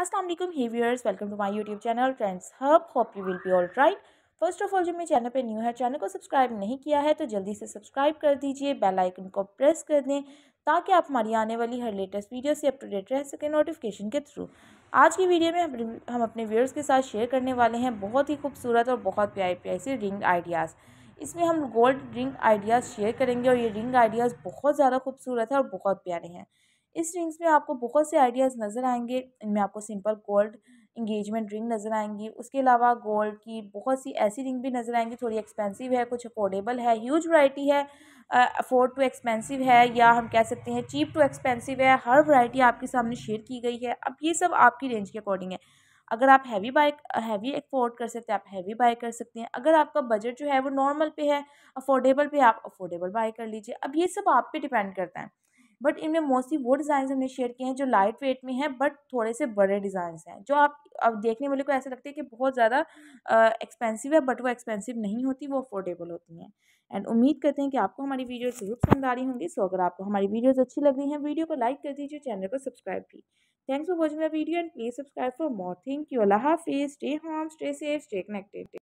असलम ही viewers welcome to my YouTube channel friends hub hope you will be all right first of all जो मेरे channel पे new है channel को subscribe नहीं किया है तो जल्दी से सब्सक्राइब कर दीजिए बेल आइकन को प्रेस कर दें ताकि आप हमारी आने वाली हर लेटेस्ट वीडियो से अप टू डेट रह सकें नोटिफिकेशन के थ्रू आज की वीडियो में हम अपने व्यूअर्स के साथ शेयर करने वाले हैं बहुत ही खूबसूरत और बहुत प्यारे प्यारे से रिंग आइडियाज़ इसमें हम गोल्ड रिंग आइडियाज़ शेयर करेंगे और ये रिंग आइडियाज़ बहुत ज़्यादा खूबसूरत है और बहुत प्यारे हैं इस रिंग्स में आपको बहुत से आइडियाज़ नज़र आएंगे इनमें आपको सिंपल गोल्ड इंगेजमेंट रिंग नज़र आएंगी उसके अलावा गोल्ड की बहुत सी ऐसी रिंग भी नज़र आएंगी थोड़ी एक्सपेंसिव है कुछ अफोर्डेबल है ह्यूज वैरायटी है अफोर्ड टू एक्सपेंसिव है या हम कह सकते हैं चीप टू एक्सपेंसिव है हर वैरायटी आपके सामने शेयर की गई है अब ये सब आपकी रेंज के अकॉर्डिंग है अगर आप हैवी बाय हैवी अफोर्ड कर सकते हैं आप हैवी बाई कर सकते हैं अगर आपका बजट जो है वो नॉर्मल पे है अफोर्डेबल पे आप अफोर्डेबल बाई कर लीजिए अब ये सब आप पे डिपेंड करता है बट इनमें मोस्टली वो डिज़ाइन हमने शेयर किए हैं जो लाइट वेट में हैं बट थोड़े से बड़े डिज़ाइंस हैं जो आप अब देखने वाले को ऐसा लगता है कि बहुत ज़्यादा एक्सपेंसिव है बट वो एक्सपेंसिव नहीं होती वो अफोर्डेबल होती हैं एंड उम्मीद करते हैं कि आपको हमारी वीडियो जरूर पसंद आ रही होंगी सो अगर आपको हमारी वीडियोज़ अच्छी लग रही हैं वीडियो को लाइक कर दीजिए चैनल को सब्सक्राइब भी thanks for watching the video and please subscribe for more thank you अल्लाह हाफिज़ stay home stay safe stay connected